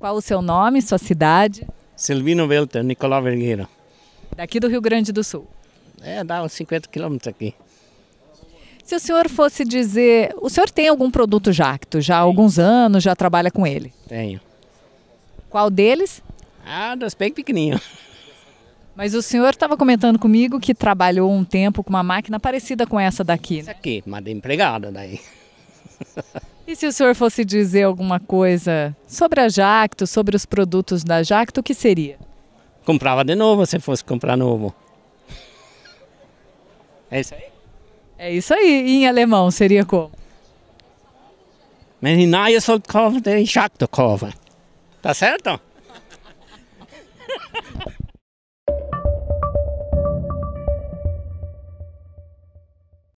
Qual o seu nome, sua cidade? Silvino Welter, Nicolau Vergueira. Daqui do Rio Grande do Sul? É, dá uns 50 quilômetros aqui. Se o senhor fosse dizer, o senhor tem algum produto Jacto? Já há alguns anos, já trabalha com ele? Tenho. Qual deles? Ah, dos bem pequenininhos. Mas o senhor estava comentando comigo que trabalhou um tempo com uma máquina parecida com essa daqui. Né? Essa aqui, mas de empregada daí. E se o senhor fosse dizer alguma coisa sobre a Jacto, sobre os produtos da Jacto, o que seria? Comprava de novo se fosse comprar novo. É isso aí? É isso aí. E em alemão seria como? eu sou de Jacto Cova. Tá certo?